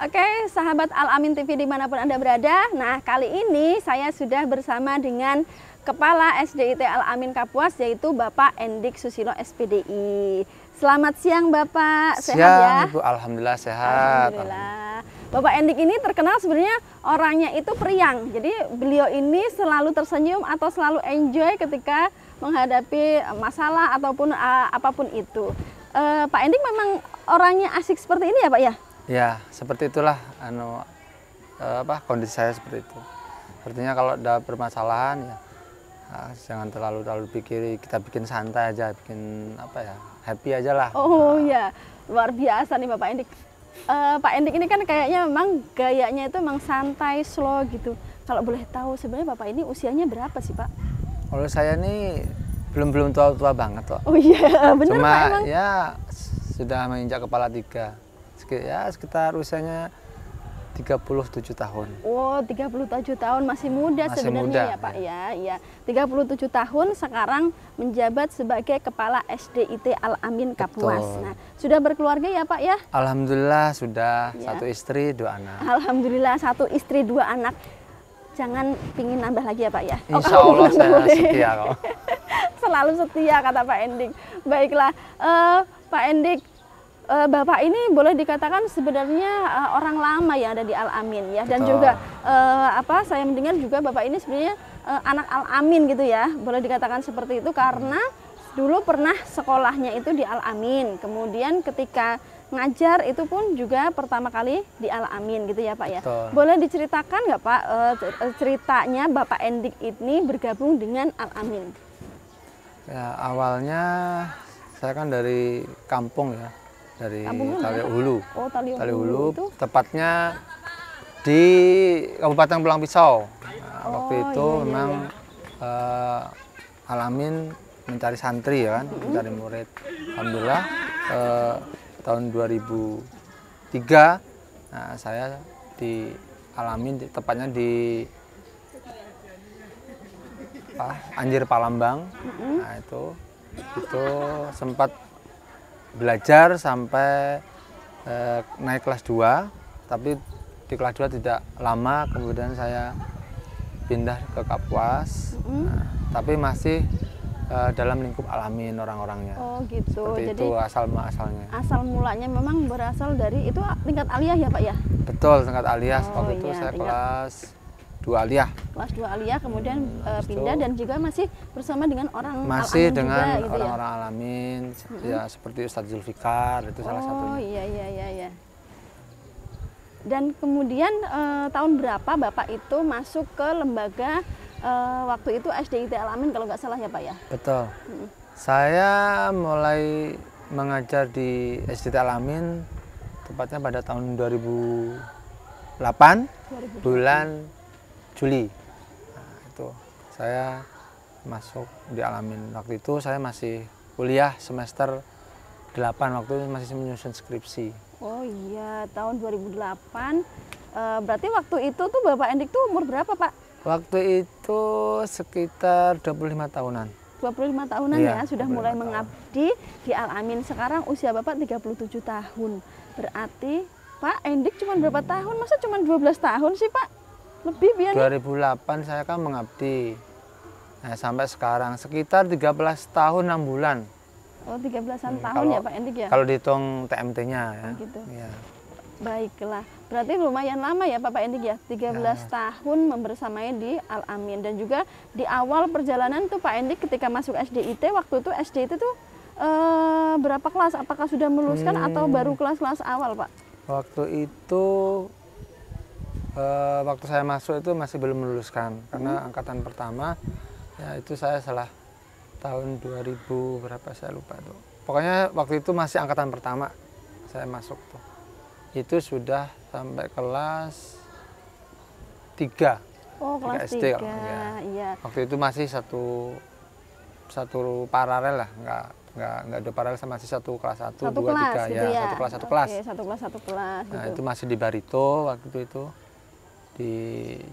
Oke, sahabat Al-Amin TV dimanapun Anda berada. Nah, kali ini saya sudah bersama dengan Kepala SDIT Al-Amin Kapuas, yaitu Bapak Endik Susilo SPDI. Selamat siang Bapak, siang, sehat ya? Ibu, Alhamdulillah sehat. Alhamdulillah. Bapak Endik ini terkenal sebenarnya orangnya itu periang. Jadi beliau ini selalu tersenyum atau selalu enjoy ketika menghadapi masalah ataupun uh, apapun itu. Uh, Pak Endik memang orangnya asik seperti ini ya Pak ya? ya seperti itulah anu eh, apa kondisi saya seperti itu artinya kalau ada permasalahan ya ah, jangan terlalu terlalu pikir kita bikin santai aja bikin apa ya happy aja lah oh nah. luar biasa nih bapak Endik uh, Pak Endik ini kan kayaknya memang gayanya itu memang santai slow gitu kalau boleh tahu sebenarnya bapak ini usianya berapa sih pak kalau saya ini belum belum tua tua banget Pak. oh iya benar pak, emang? ya sudah menginjak kepala tiga ya sekitar usianya 37 tahun. Wow, 37 tahun masih muda masih sebenarnya muda, ya Pak ya. ya. ya. puluh 37 tahun sekarang menjabat sebagai kepala SDIT Al Amin Kapuas. Betul. Nah, sudah berkeluarga ya Pak ya? Alhamdulillah sudah, ya. satu istri, dua anak. Alhamdulillah satu istri, dua anak. Jangan pingin nambah lagi ya Pak ya. Insya oh, saya setia kok. Selalu setia kata Pak Endik. Baiklah, uh, Pak Endik, Eh, Bapak ini boleh dikatakan sebenarnya eh, orang lama yang ada di Al Amin ya dan juga eh, apa saya mendengar juga Bapak ini sebenarnya anak Al Amin gitu ya. Boleh dikatakan seperti itu karena dulu pernah sekolahnya itu di Al Amin. Kemudian ketika ngajar itu pun juga pertama kali di Al Amin gitu ya Pak ya. Betul. Boleh diceritakan nggak Pak ceritanya Bapak Endik ini bergabung dengan Al Amin? Ya, awalnya saya kan dari kampung ya, dari Tali Hulu. Ya? Oh, Tali Hulu. Hulu itu? tepatnya di Kabupaten Pulang Pisau. Nah, oh, waktu itu iya, iya. memang uh, alamin mencari santri ya kan, mm -hmm. mencari murid. Alhamdulillah uh, tahun 2003 nah, saya di alamin tepatnya di Anjir Palembang. Nah itu itu sempat belajar sampai eh, naik kelas 2 tapi di kelas 2 tidak lama kemudian saya pindah ke Kapuas mm -hmm. nah, tapi masih eh, dalam lingkup alamin orang-orangnya. Oh gitu. Seperti Jadi itu asal asalnya. Asal mulanya memang berasal dari itu tingkat alias ya pak ya? Betul tingkat alias Oh, Waktu iya, itu saya tingkat... kelas dua aliyah. Kelas dua aliyah kemudian uh, pindah dan juga masih bersama dengan orang masih al dengan orang-orang gitu ya? alamin hmm. ya seperti Ustadz Zulfikar itu oh, salah satu. Oh iya iya iya iya. Dan kemudian uh, tahun berapa Bapak itu masuk ke lembaga uh, waktu itu SDIT Alamin kalau nggak salah ya Pak ya? Betul. Hmm. Saya mulai mengajar di SDIT Alamin tepatnya pada tahun 2008, 2008. bulan Juli nah, itu saya masuk dialamin waktu itu saya masih kuliah semester 8 waktu itu masih menyusun skripsi oh iya tahun 2008 e, eh, berarti waktu itu tuh Bapak Endik tuh umur berapa Pak? waktu itu sekitar 25 tahunan 25 tahunan iya, ya sudah mulai tahun. mengabdi di Alamin. Sekarang usia Bapak 37 tahun. Berarti Pak Endik cuma berapa tahun? Masa cuma 12 tahun sih Pak? lebih biar 2008 saya kan mengabdi nah sampai sekarang sekitar 13 tahun 6 bulan oh 13-an hmm, tahun ya, kalau, ya Pak Endik ya kalau dihitung TMT-nya ya. Oh, gitu. ya baiklah berarti lumayan lama ya Pak Endik ya 13 ya. tahun membersamai di Al Amin dan juga di awal perjalanan tuh Pak Endik ketika masuk SDIT waktu itu SDIT itu eh, berapa kelas apakah sudah meluluskan hmm. atau baru kelas-kelas awal Pak waktu itu Eh, waktu saya masuk itu masih belum meluluskan karena hmm. angkatan pertama ya itu saya salah tahun 2000 berapa saya lupa tuh pokoknya waktu itu masih angkatan pertama saya masuk tuh itu sudah sampai kelas tiga oh kelas tiga 3 ya. iya. waktu itu masih satu satu paralel lah nggak nggak nggak ada paralel sama masih satu kelas satu, satu dua tiga gitu ya, ya. satu kelas satu kelas. kelas satu kelas satu kelas nah gitu. itu masih di barito waktu itu di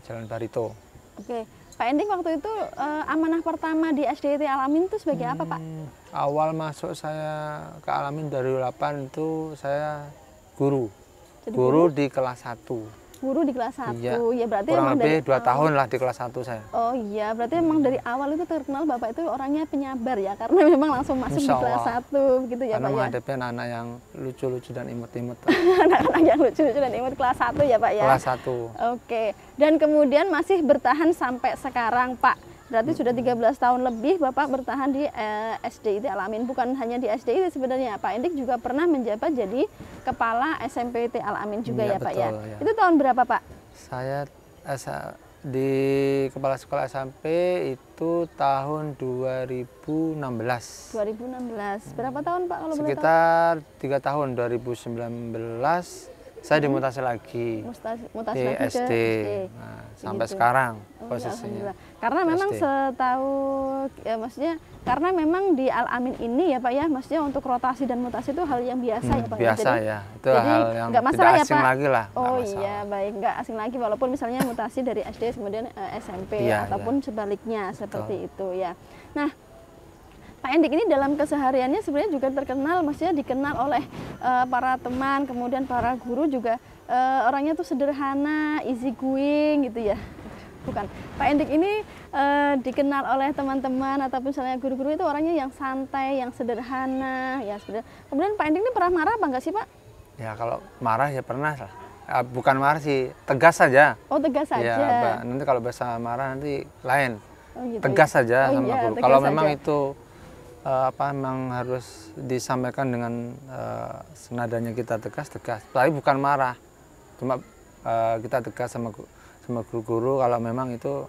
Jalan Barito. Oke, Pak Ending waktu itu eh, amanah pertama di SDIT Alamin itu sebagai hmm, apa Pak? Hmm, awal masuk saya ke Alamin dari 2008 itu saya guru. Jadi guru, guru di kelas 1 guru di kelas 1. Iya. Ya berarti kurang emang lebih dari, 2 tahun lah di kelas 1 saya. Oh iya, berarti hmm. emang dari awal itu terkenal Bapak itu orangnya penyabar ya karena memang langsung masuk Insya di kelas 1 gitu ya karena Pak. ya menghadapi ya? anak-anak yang lucu-lucu dan imut-imut. anak-anak yang lucu-lucu dan imut kelas 1 ya Pak ya. Kelas 1. Oke. Dan kemudian masih bertahan sampai sekarang Pak. Berarti sudah 13 tahun lebih Bapak bertahan di eh, SDIT Alamin. Bukan hanya di SDIT sebenarnya, Pak Endik juga pernah menjabat jadi kepala SMPT Alamin juga ya, ya Pak ya. ya. Itu tahun berapa Pak? Saya di kepala sekolah SMP itu tahun 2016. 2016. Berapa tahun Pak kalau Sekitar boleh tahu? Sekitar 3 tahun 2019 saya dimutasi lagi mutasi, mutasi di lagi SD, Nah, sampai gitu. sekarang oh, iya, posisinya oh, karena memang SD. setahu ya maksudnya karena memang di Al Amin ini ya Pak ya maksudnya untuk rotasi dan mutasi itu hal yang biasa hmm, ya Pak ya. biasa jadi, ya itu jadi hal yang gak masalah tidak ya, asing ya, Pak. lagi lah oh iya baik nggak asing lagi walaupun misalnya mutasi dari SD kemudian uh, eh, SMP ya, iya. ataupun ya. sebaliknya seperti Betul. itu ya nah Pak Endik ini dalam kesehariannya sebenarnya juga terkenal, maksudnya dikenal oleh uh, para teman, kemudian para guru juga uh, orangnya tuh sederhana, easy going gitu ya. Bukan, Pak Endik ini uh, dikenal oleh teman-teman ataupun misalnya guru-guru itu orangnya yang santai, yang sederhana, ya sebenarnya. Kemudian Pak Endik ini pernah marah apa enggak sih Pak? Ya kalau marah ya pernah lah. Ah, bukan marah sih, tegas saja. Oh tegas ya, saja. Ya, nanti kalau bahasa marah nanti lain. Oh, gitu, ya. tegas saja ya? oh, sama iya, guru. Kalau memang itu uh, apa memang harus disampaikan dengan uh, senadanya kita tegas tegas tapi bukan marah cuma uh, kita tegas sama sama guru-guru kalau memang itu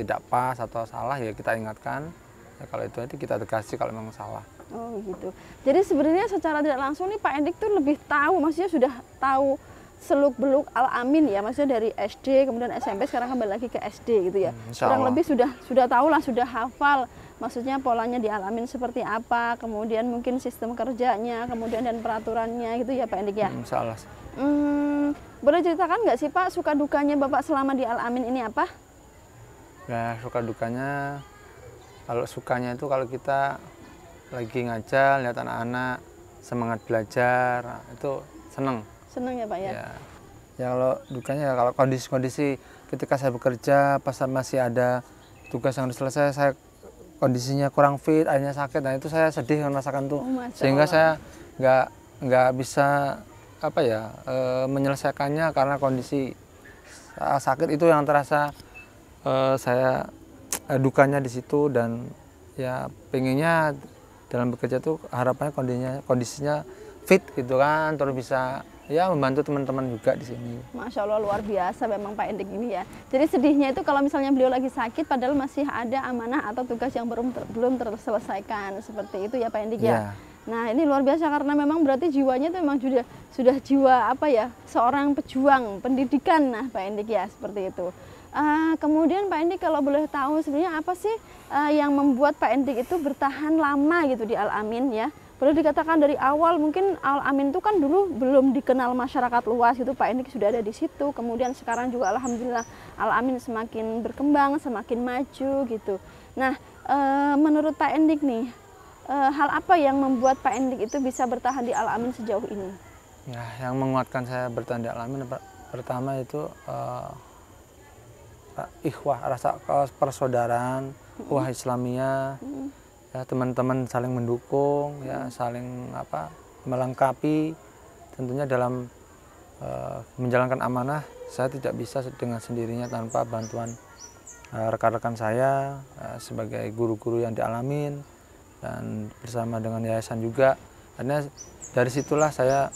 tidak pas atau salah ya kita ingatkan ya, kalau itu nanti kita tegasi kalau memang salah oh gitu jadi sebenarnya secara tidak langsung nih Pak Endik tuh lebih tahu maksudnya sudah tahu seluk beluk al amin ya maksudnya dari SD kemudian SMP sekarang kembali lagi ke SD gitu ya hmm, kurang lebih sudah sudah tahu lah sudah hafal maksudnya polanya dialamin seperti apa, kemudian mungkin sistem kerjanya, kemudian dan peraturannya gitu ya Pak Endik ya. Hmm, salah. Hmm, boleh ceritakan nggak sih Pak suka dukanya Bapak selama di Amin ini apa? Ya suka dukanya, kalau sukanya itu kalau kita lagi ngajar, lihat anak-anak semangat belajar itu seneng. Seneng ya Pak ya. ya. Ya kalau dukanya ya, kalau kondisi-kondisi ketika saya bekerja pas masih ada tugas yang harus selesai saya kondisinya kurang fit akhirnya sakit nah itu saya sedih merasakan tuh oh, sehingga saya nggak nggak bisa apa ya e, menyelesaikannya karena kondisi sakit itu yang terasa e, saya e, dukanya di situ dan ya pengennya dalam bekerja tuh harapannya kondisinya kondisinya fit gitu kan terus bisa ya membantu teman-teman juga di sini. Masya Allah luar biasa memang Pak Endik ini ya. Jadi sedihnya itu kalau misalnya beliau lagi sakit padahal masih ada amanah atau tugas yang belum ter, belum terselesaikan seperti itu ya Pak Endik ya. ya. Nah ini luar biasa karena memang berarti jiwanya itu memang sudah sudah jiwa apa ya seorang pejuang pendidikan nah Pak Endik ya seperti itu. Uh, kemudian Pak Endik kalau boleh tahu sebenarnya apa sih uh, yang membuat Pak Endik itu bertahan lama gitu di Al Amin ya? perlu dikatakan dari awal mungkin Al Amin itu kan dulu belum dikenal masyarakat luas itu Pak Enik sudah ada di situ kemudian sekarang juga alhamdulillah Al Amin semakin berkembang semakin maju gitu nah e, menurut Pak Enik nih e, hal apa yang membuat Pak Enik itu bisa bertahan di Al Amin sejauh ini ya yang menguatkan saya bertahan di Al Amin pertama itu e, ikhwah rasa persaudaraan wah Islamiyah mm -hmm ya teman-teman saling mendukung ya saling apa melengkapi tentunya dalam uh, menjalankan amanah saya tidak bisa dengan sendirinya tanpa bantuan eh, rekan-rekan uh, saya uh, sebagai guru-guru yang dialamin dan bersama dengan yayasan juga akhirnya dari situlah saya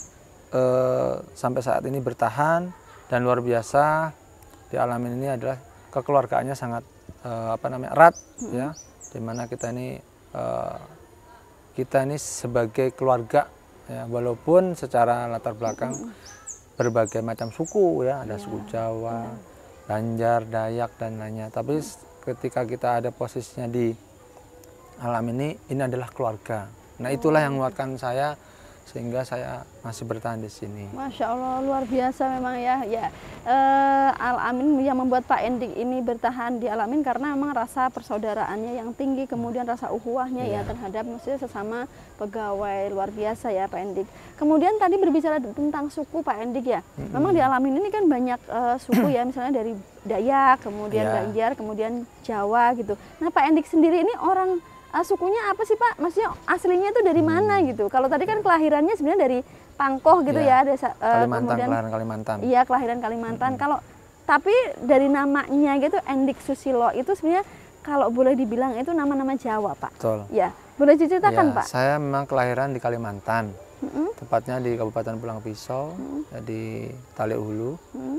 sampai saat ini bertahan dan luar biasa dialamin ini adalah kekeluargaannya sangat apa namanya erat ya. hmm. ya dimana kita ini Eh, kita ini sebagai keluarga ya walaupun secara latar belakang hmm. berbagai macam suku ya ada yeah. suku Jawa, Banjar, Dayak dan lainnya. Tapi hmm. ketika kita ada posisinya di alam ini ini adalah keluarga. Nah itulah oh. yang menguatkan gitu. saya sehingga saya masih bertahan di sini. Masya Allah luar biasa memang ya ya e, eh, Alamin yang membuat Pak Endik ini bertahan di Alamin karena memang rasa persaudaraannya yang tinggi kemudian rasa uhuahnya yeah. ya iya. terhadap maksudnya sesama pegawai luar biasa ya Pak Endik. Kemudian tadi berbicara tentang suku Pak Endik ya, memang di Alamin ini kan banyak e, suku ya misalnya dari Dayak kemudian yeah. Banjar kemudian Jawa gitu. Nah Pak Endik sendiri ini orang uh, sukunya apa sih Pak? Maksudnya aslinya itu dari hmm. mana gitu? Kalau tadi kan kelahirannya sebenarnya dari Pangkoh gitu iya. ya, ya desa uh, eh, Kalimantan, kemudian kelahiran Kalimantan. Iya, kelahiran Kalimantan. Hmm. Kalau tapi dari namanya gitu Endik Susilo itu sebenarnya kalau boleh dibilang itu nama-nama Jawa, Pak. Betul. Ya, boleh diceritakan, ya, Pak? Saya memang kelahiran di Kalimantan. -hmm. Tepatnya di Kabupaten Pulang Pisau, mm -hmm. Eh, di Tali Hulu. -hmm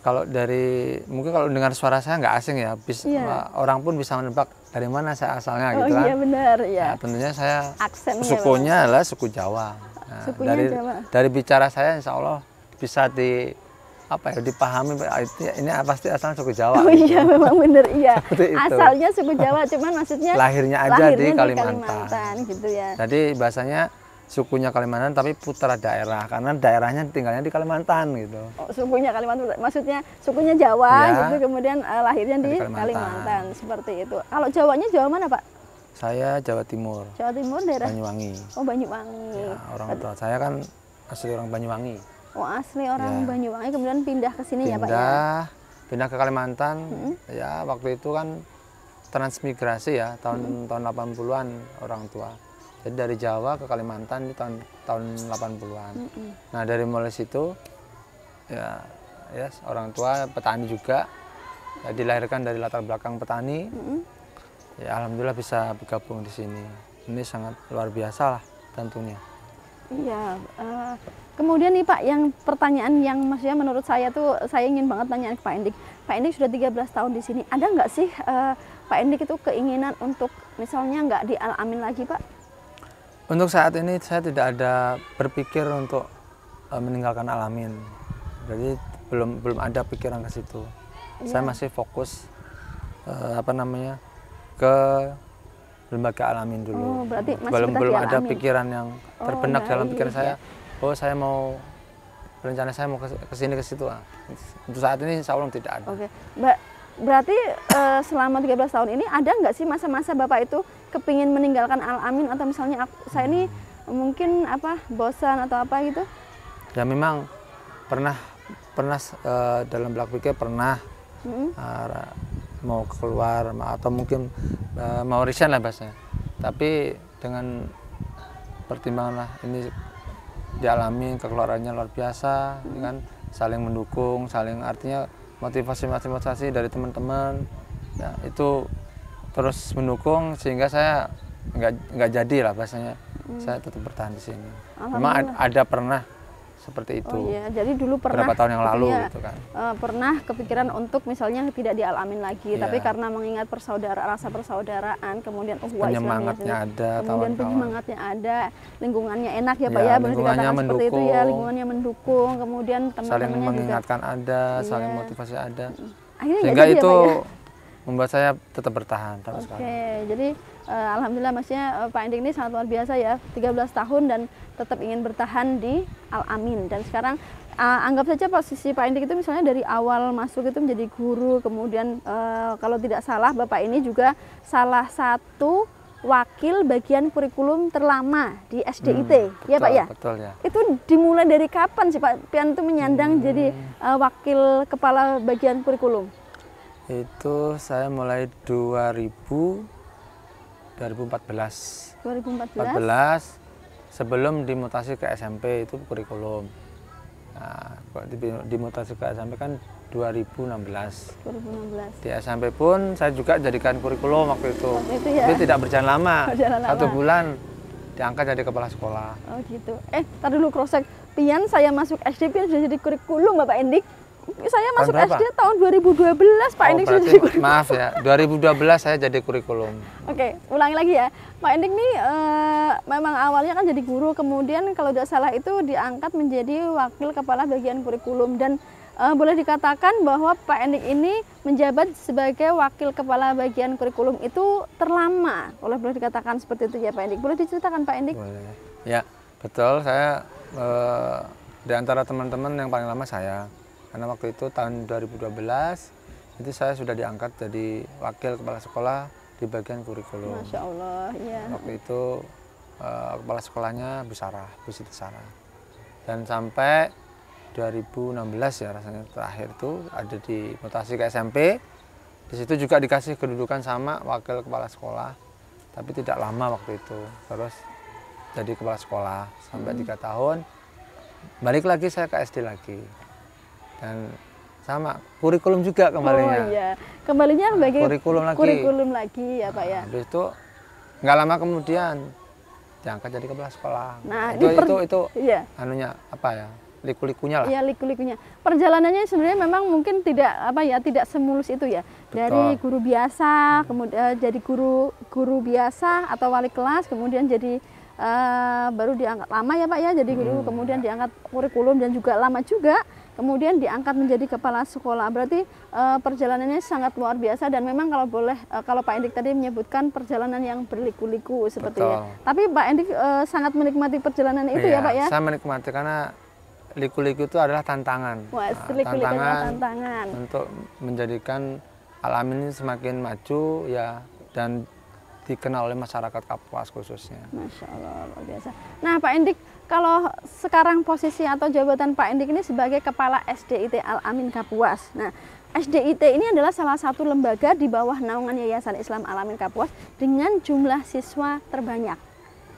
kalau dari mungkin kalau dengar suara saya nggak asing ya, bis, yeah. orang pun bisa menebak dari mana saya asalnya oh, gitu iya, kan. Nah, iya benar ya. Nah, tentunya saya Aksennya sukunya benar. adalah suku Jawa. Nah, sukunya dari Jawa. dari bicara saya insya Allah bisa di apa ya dipahami ah, ya, ini pasti asal suku Jawa. Oh gitu. iya memang benar iya. Asalnya suku Jawa cuman maksudnya lahirnya aja lahirnya di, Kalimantan. Kalimantan gitu ya. Jadi bahasanya sukunya Kalimantan tapi putra daerah karena daerahnya tinggalnya di Kalimantan gitu. Oh, sukunya Kalimantan maksudnya sukunya Jawa ya, gitu kemudian uh, lahirnya di, Kalimantan. Kalimantan seperti itu. Kalau Jawanya Jawa mana, Pak? Saya Jawa Timur. Jawa Timur daerah Banyuwangi. Oh, Banyuwangi. Ya, orang tua saya kan asli orang Banyuwangi. Oh, asli orang ya. Banyuwangi kemudian pindah ke sini pindah, ya, Pak ya. Pindah ke Kalimantan. Hmm. Ya, waktu itu kan transmigrasi ya tahun hmm. tahun 80-an orang tua jadi dari Jawa ke Kalimantan di tahun tahun 80-an. Mm -hmm. Nah, dari mulai situ ya ya yes, orang tua petani juga. Ya, dilahirkan dari latar belakang petani. Mm -hmm. Ya alhamdulillah bisa bergabung di sini. Ini sangat luar biasa lah tentunya. Iya, uh, kemudian nih Pak, yang pertanyaan yang maksudnya menurut saya tuh saya ingin banget tanya ke Pak Endik. Pak Endik sudah 13 tahun di sini, ada nggak sih uh, Pak Endik itu keinginan untuk misalnya nggak di Al Amin lagi Pak? Untuk saat ini saya tidak ada berpikir untuk e, meninggalkan alamin. Jadi belum belum ada pikiran ke situ. Ya. Saya iya. masih fokus uh, apa namanya ke lembaga alamin dulu. Oh, berarti masih belum belum ya, ada alamin. pikiran yang oh, terbenak oh, dalam pikiran pikiran saya. Oh, saya mau rencana saya mau ke sini ke situ ah. Untuk saat ini insya Allah tidak ada. Oke. Okay. Mbak, berarti uh, selama 13 tahun ini ada nggak sih masa-masa Bapak itu kepingin meninggalkan Al-Amin atau misalnya aku, saya ini mungkin apa bosan atau apa gitu? Ya memang pernah pernah uh, dalam belak pikir pernah mm -hmm. uh, mau keluar atau mungkin uh, mau resign lah bahasanya. Tapi dengan pertimbangan lah ini dialami kekeluarannya luar biasa, mm -hmm. kan saling mendukung, saling artinya motivasi-motivasi dari teman-teman. Ya, itu terus mendukung sehingga saya nggak nggak jadi lah bahasanya hmm. saya tetap bertahan di sini. Memang ada, pernah seperti itu. Oh iya, jadi dulu pernah berapa tahun yang lalu gitu kan. Uh, pernah kepikiran untuk misalnya tidak dialamin lagi, yeah. tapi karena mengingat persaudara rasa persaudaraan, kemudian uhwah oh, penyemangatnya ada, kemudian penyemangatnya ada, lingkungannya enak ya, yeah, Pak iya, ya, lingkungannya mendukung, seperti itu ya, lingkungannya mendukung, kemudian teman-temannya saling mengingatkan juga, ada, yeah. saling motivasi ada. Akhirnya Sehingga ya, itu ya, Pak, ya? membuat saya tetap bertahan Oke, okay. Oke, jadi uh, alhamdulillah maksudnya uh, Pak Indik ini sangat luar biasa ya, 13 tahun dan tetap ingin bertahan di Al Amin dan sekarang uh, anggap saja posisi Pak Indik itu misalnya dari awal masuk itu menjadi guru, kemudian uh, kalau tidak salah Bapak ini juga salah satu wakil bagian kurikulum terlama di SDIT, hmm, ya Pak ya? Betul ya. Itu dimulai dari kapan sih Pak Pian itu menyandang hmm. jadi uh, wakil kepala bagian kurikulum? Itu saya mulai 2000 2014. 2014. 14, sebelum dimutasi ke SMP itu kurikulum. Nah, dimutasi ke SMP kan 2016. 2016. Di SMP pun saya juga jadikan kurikulum waktu itu. Waktu itu ya. Tapi tidak berjalan lama. Berjalan Satu lama. bulan diangkat jadi kepala sekolah. Oh gitu. Eh, tar dulu cross check. Pian saya masuk SD Pian sudah jadi kurikulum Bapak Endik saya masuk tahun SD tahun 2012 Pak oh, Endik sudah jadi kurikulum. Maaf ya, 2012 saya jadi kurikulum. Oke, okay, ulangi lagi ya. Pak Endik nih e, memang awalnya kan jadi guru, kemudian kalau tidak salah itu diangkat menjadi wakil kepala bagian kurikulum dan e, boleh dikatakan bahwa Pak Endik ini menjabat sebagai wakil kepala bagian kurikulum itu terlama, oleh boleh dikatakan seperti itu ya Pak Endik. Boleh diceritakan Pak Endik? Boleh. Ya, betul. Saya e, di antara teman-teman yang paling lama saya karena waktu itu tahun 2012 itu saya sudah diangkat jadi wakil kepala sekolah di bagian kurikulum. Masya Allah, ya. Waktu itu uh, kepala sekolahnya Bu Sarah, Bu Siti Sarah. Dan sampai 2016 ya rasanya terakhir itu ada di mutasi ke SMP. Di situ juga dikasih kedudukan sama wakil kepala sekolah, tapi tidak lama waktu itu. Terus jadi kepala sekolah sampai hmm. tiga hmm. tahun. Balik lagi saya ke SD lagi dan sama kurikulum juga kembalinya. Oh iya, kembalinya nah, bagi kurikulum lagi. Kurikulum lagi ya Pak ya. Nah, habis itu nggak lama kemudian diangkat jadi kepala sekolah. Nah, itu itu itu iya. anunya apa ya? liku-likunya lah. Iya, liku-likunya. Perjalanannya sebenarnya memang mungkin tidak apa ya, tidak semulus itu ya. Betul. Dari guru biasa, hmm. kemudian eh, jadi guru guru biasa atau wali kelas, kemudian jadi uh, baru diangkat lama ya Pak ya, jadi guru, hmm. kemudian diangkat kurikulum dan juga lama juga kemudian diangkat menjadi kepala sekolah. Berarti uh, perjalanannya sangat luar biasa dan memang kalau boleh uh, kalau Pak Endik tadi menyebutkan perjalanan yang berliku-liku seperti itu. Ya. Tapi Pak Endik uh, sangat menikmati perjalanan itu iya, ya Pak ya? Saya menikmati karena liku-liku itu adalah tantangan. Wah, nah, liku -liku tantangan, tantangan untuk menjadikan alam ini semakin maju ya dan dikenal oleh masyarakat Kapuas khususnya. Masya Allah, luar biasa. Nah Pak Endik, kalau sekarang posisi atau jabatan Pak Endik ini sebagai Kepala SDIT Al-Amin Kapuas. Nah, SDIT ini adalah salah satu lembaga di bawah naungan Yayasan Islam Al-Amin Kapuas dengan jumlah siswa terbanyak.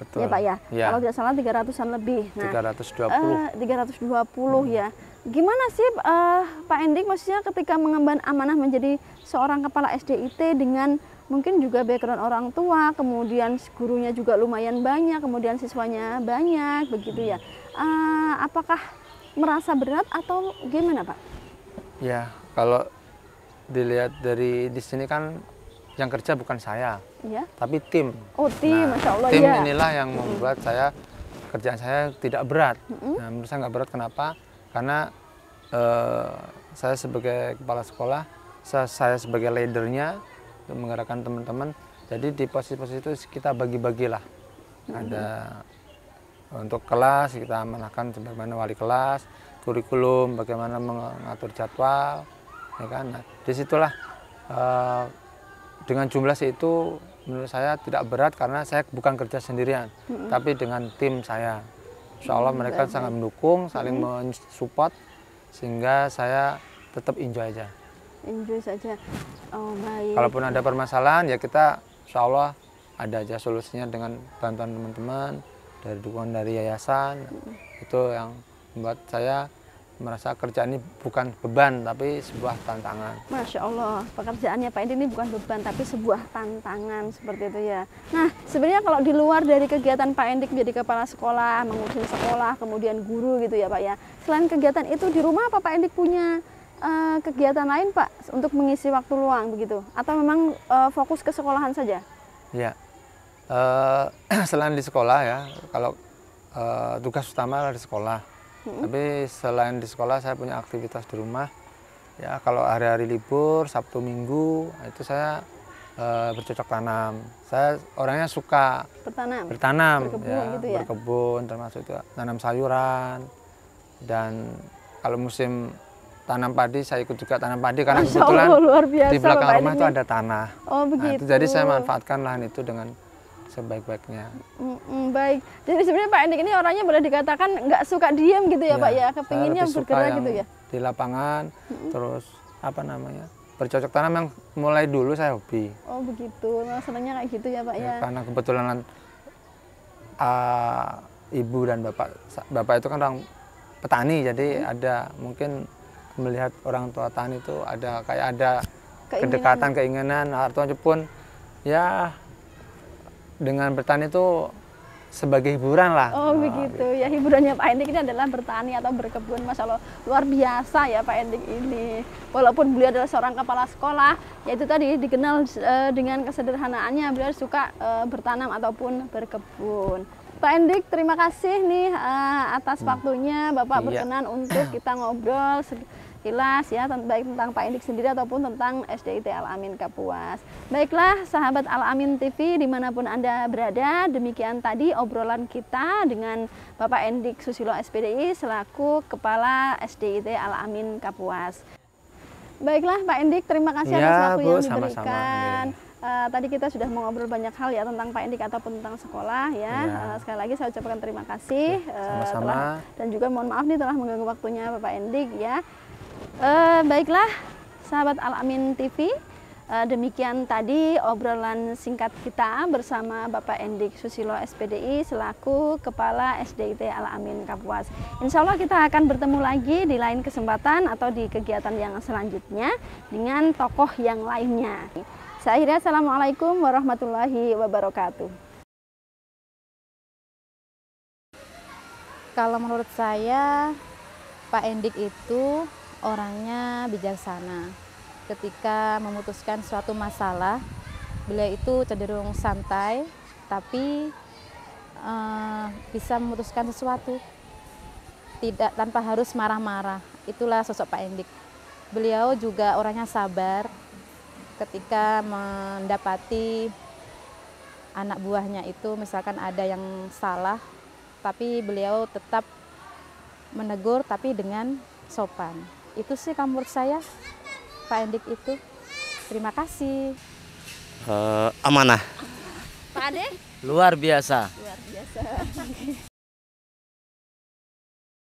Betul. Ya Pak ya. ya. Kalau tidak salah 300-an lebih. Nah, 320. Eh, 320 hmm. ya. Gimana sih eh, Pak Endik maksudnya ketika mengemban amanah menjadi seorang kepala SDIT dengan mungkin juga background orang tua, kemudian gurunya juga lumayan banyak, kemudian siswanya banyak, begitu ya. Uh, apakah merasa berat atau gimana Pak? Ya, kalau dilihat dari di sini kan yang kerja bukan saya, ya? tapi tim. Oh tim, nah, Masya Allah tim ya. Tim inilah yang membuat -hmm. saya, kerjaan saya tidak berat. -hmm. Nah, menurut saya nggak berat, kenapa? Karena uh, saya sebagai kepala sekolah, saya sebagai leadernya, untuk menggerakkan teman-teman jadi di posisi-posisi itu kita bagi-bagilah hmm. ada untuk kelas kita menakan bagaimana wali kelas kurikulum bagaimana mengatur jadwal ya kan nah, disitulah uh, dengan jumlah itu menurut saya tidak berat karena saya bukan kerja sendirian -hmm. tapi dengan tim saya Insya hmm, mereka sangat mendukung saling hmm. mensupport sehingga saya tetap enjoy aja enjoy saja oh baik kalaupun ada permasalahan ya kita insya Allah ada aja solusinya dengan bantuan teman-teman dari dukungan dari yayasan hmm. itu yang membuat saya merasa kerjaan ini bukan beban tapi sebuah tantangan. Masya Allah, pekerjaannya Pak Indi ini bukan beban tapi sebuah tantangan seperti itu ya. Nah, sebenarnya kalau di luar dari kegiatan Pak Endik menjadi kepala sekolah, mengurusin sekolah, kemudian guru gitu ya Pak ya. Selain kegiatan itu di rumah apa Pak Endik punya? Eh, kegiatan lain Pak untuk mengisi waktu luang begitu? Atau memang uh, fokus ke sekolahan saja? Ya, uh, selain di sekolah ya, kalau uh, tugas utama adalah di sekolah. Hmm. Tapi selain di sekolah saya punya aktivitas di rumah. Ya, kalau hari-hari libur, Sabtu Minggu itu saya uh, bercocok tanam. Saya orangnya suka bertanam, bertanam berkebun, ya, gitu ya? berkebun termasuk itu, tanam sayuran dan kalau musim tanam padi, saya ikut juga tanam padi karena Masya kebetulan Allah, luar biasa, di belakang Bapak rumah itu ada tanah. Oh begitu. Nah, itu, jadi saya manfaatkan lahan itu dengan sebaik-baiknya. Mm, mm, baik. Jadi sebenarnya Pak Endik ini orangnya boleh dikatakan nggak suka diam gitu ya, ya Pak ya, kepinginnya bergerak gitu ya. Di lapangan, mm -mm. terus apa namanya bercocok tanam yang mulai dulu saya hobi. Oh begitu, nah, kayak gitu ya Pak ya. ya. Karena kebetulan uh, ibu dan bapak, bapak itu kan orang petani, jadi mm-hmm. ada mungkin melihat orang tua tani itu ada kayak ada keinginan. kedekatan keinginan artinya nah, pun ya dengan bertani itu sebagai hiburan lah. Oh nah, begitu gitu. ya hiburannya Pak Endik ini adalah bertani atau berkebun, masya Allah luar biasa ya Pak Endik ini. Walaupun beliau adalah seorang kepala sekolah, yaitu tadi dikenal uh, dengan kesederhanaannya beliau suka uh, bertanam ataupun berkebun. Pak Endik terima kasih nih uh, atas hmm. waktunya Bapak iya. berkenan untuk kita ngobrol sekilas ya baik tentang Pak Indik sendiri ataupun tentang SDIT Al Amin Kapuas. Baiklah sahabat Al Amin TV dimanapun Anda berada demikian tadi obrolan kita dengan Bapak Endik Susilo SPDI selaku Kepala SDIT Al Amin Kapuas. Baiklah Pak Endik terima kasih ya, atas waktu yang diberikan. Sama Ya. Uh, tadi kita sudah mengobrol banyak hal ya tentang Pak Endik ataupun tentang sekolah ya. ya. Uh, sekali lagi saya ucapkan terima kasih ya, eh, sama -sama. Uh, telah dan juga mohon maaf nih telah mengganggu waktunya Bapak Endik ya. Uh, baiklah, sahabat Al-Amin TV, uh, eh, demikian tadi obrolan singkat kita bersama Bapak Endik Susilo SPDI selaku Kepala SDIT Al-Amin Kapuas. Insya Allah kita akan bertemu lagi di lain kesempatan atau di kegiatan yang selanjutnya dengan tokoh yang lainnya. Saya akhirnya Assalamualaikum warahmatullahi wabarakatuh. kalau menurut saya Pak Endik itu orangnya bijaksana. Ketika memutuskan suatu masalah, beliau itu cenderung santai, tapi uh, bisa memutuskan sesuatu tidak tanpa harus marah-marah. Itulah sosok Pak Endik. Beliau juga orangnya sabar ketika mendapati anak buahnya itu misalkan ada yang salah tapi beliau tetap menegur tapi dengan sopan itu sih kamur saya Pak Endik itu terima kasih uh, amanah Pak Ade luar biasa luar biasa